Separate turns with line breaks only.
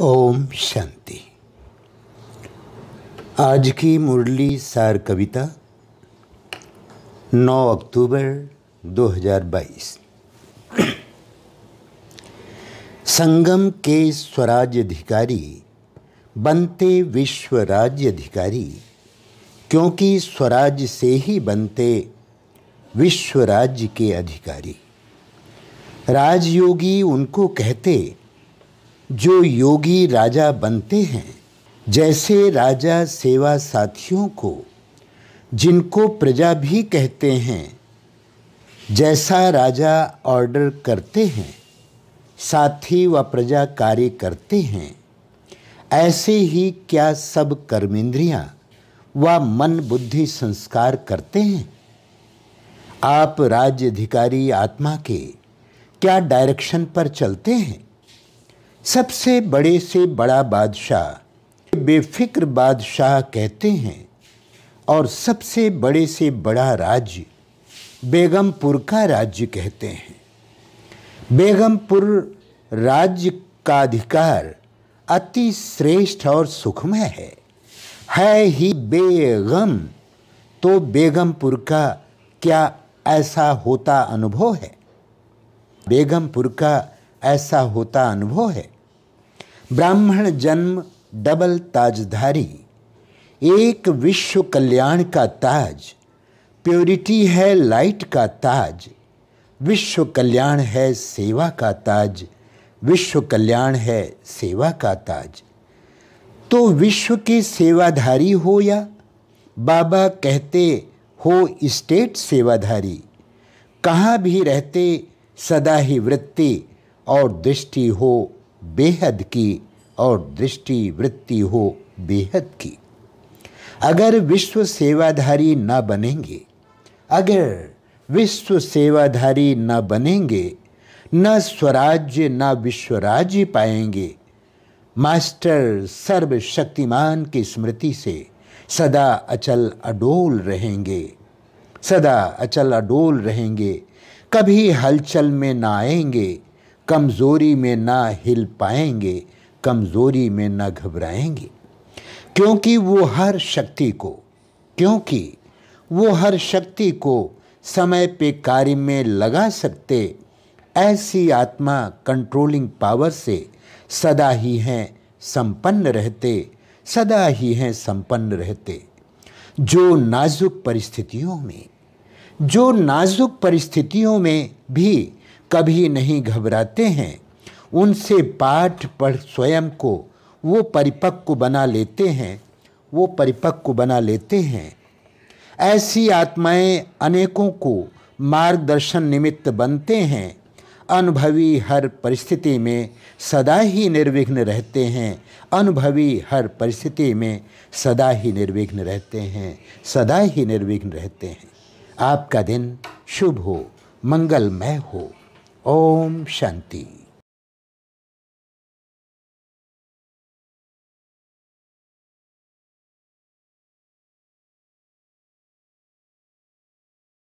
ओम शांति आज की मुरली सार कविता 9 अक्टूबर 2022 संगम के स्वराज अधिकारी बनते विश्व राज्य अधिकारी क्योंकि स्वराज से ही बनते विश्व राज्य के अधिकारी राजयोगी उनको कहते जो योगी राजा बनते हैं जैसे राजा सेवा साथियों को जिनको प्रजा भी कहते हैं जैसा राजा ऑर्डर करते हैं साथी व प्रजा कार्य करते हैं ऐसे ही क्या सब कर्मेंद्रियाँ व मन बुद्धि संस्कार करते हैं आप राज्य अधिकारी आत्मा के क्या डायरेक्शन पर चलते हैं सबसे बड़े से बड़ा बादशाह बेफिक्र बादशाह कहते हैं और सबसे बड़े से बड़ा राज्य बेगमपुर का राज्य कहते हैं बेगमपुर राज्य का अधिकार अति श्रेष्ठ और सुखमय है है ही बेगम तो बेगमपुर का क्या ऐसा होता अनुभव है बेगमपुर का ऐसा होता अनुभव है ब्राह्मण जन्म डबल ताजधारी एक विश्व कल्याण का ताज प्योरिटी है लाइट का ताज विश्व कल्याण है सेवा का ताज विश्व कल्याण है सेवा का ताज तो विश्व के सेवाधारी हो या बाबा कहते हो स्टेट सेवाधारी कहाँ भी रहते सदा ही वृत्ति और दृष्टि हो बेहद की और दृष्टि वृत्ति हो बेहद की अगर विश्व सेवाधारी न बनेंगे अगर विश्व सेवाधारी न बनेंगे न स्वराज्य न विश्वराज्य पाएंगे मास्टर सर्वशक्तिमान की स्मृति से सदा अचल अडोल रहेंगे सदा अचल अडोल रहेंगे कभी हलचल में ना आएंगे कमज़ोरी में ना हिल पाएंगे कमज़ोरी में ना घबराएंगे क्योंकि वो हर शक्ति को क्योंकि वो हर शक्ति को समय पे कार्य में लगा सकते ऐसी आत्मा कंट्रोलिंग पावर से सदा ही हैं संपन्न रहते सदा ही हैं संपन्न रहते जो नाजुक परिस्थितियों में जो नाजुक परिस्थितियों में भी कभी नहीं घबराते हैं उनसे पाठ पढ़ स्वयं को वो परिपक्व बना लेते हैं वो परिपक्व बना लेते हैं ऐसी आत्माएं अनेकों को मार्गदर्शन निमित्त बनते हैं अनुभवी हर परिस्थिति में सदा ही निर्विघ्न रहते हैं अनुभवी हर परिस्थिति में सदा ही निर्विघ्न रहते हैं सदा ही निर्विघ्न रहते हैं आपका दिन शुभ हो मंगलमय हो ओम शांति